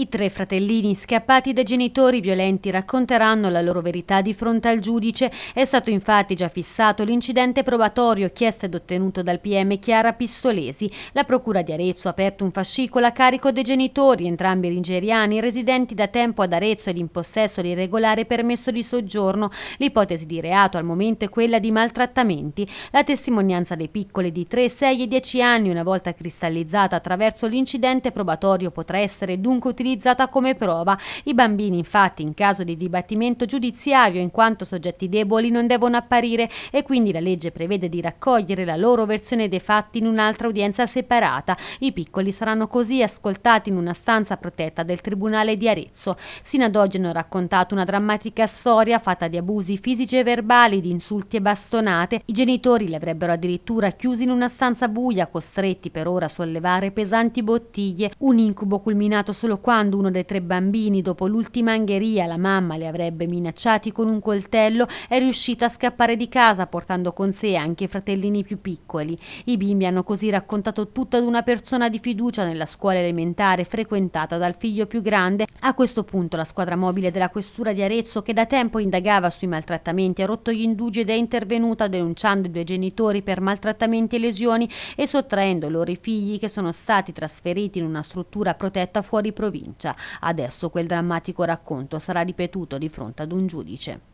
I tre fratellini scappati dai genitori violenti racconteranno la loro verità di fronte al giudice. È stato infatti già fissato l'incidente probatorio chiesto ed ottenuto dal PM Chiara Pistolesi. La procura di Arezzo ha aperto un fascicolo a carico dei genitori, entrambi ringeriani, residenti da tempo ad Arezzo ed in possesso di regolare permesso di soggiorno. L'ipotesi di reato al momento è quella di maltrattamenti. La testimonianza dei piccoli di 3, 6 e 10 anni, una volta cristallizzata attraverso l'incidente probatorio, potrà essere dunque utilizzata utilizzata come prova. I bambini infatti in caso di dibattimento giudiziario in quanto soggetti deboli non devono apparire e quindi la legge prevede di raccogliere la loro versione dei fatti in un'altra udienza separata. I piccoli saranno così ascoltati in una stanza protetta del Tribunale di Arezzo. Sino ad oggi hanno raccontato una drammatica storia fatta di abusi fisici e verbali, di insulti e bastonate. I genitori li avrebbero addirittura chiusi in una stanza buia, costretti per ora a sollevare pesanti bottiglie. Un incubo culminato solo quando quando uno dei tre bambini, dopo l'ultima angheria, la mamma li avrebbe minacciati con un coltello, è riuscito a scappare di casa portando con sé anche i fratellini più piccoli. I bimbi hanno così raccontato tutto ad una persona di fiducia nella scuola elementare frequentata dal figlio più grande. A questo punto la squadra mobile della questura di Arezzo, che da tempo indagava sui maltrattamenti, ha rotto gli indugi ed è intervenuta denunciando i due genitori per maltrattamenti e lesioni e sottraendo loro i figli che sono stati trasferiti in una struttura protetta fuori provincia provincia. Adesso quel drammatico racconto sarà ripetuto di fronte ad un giudice.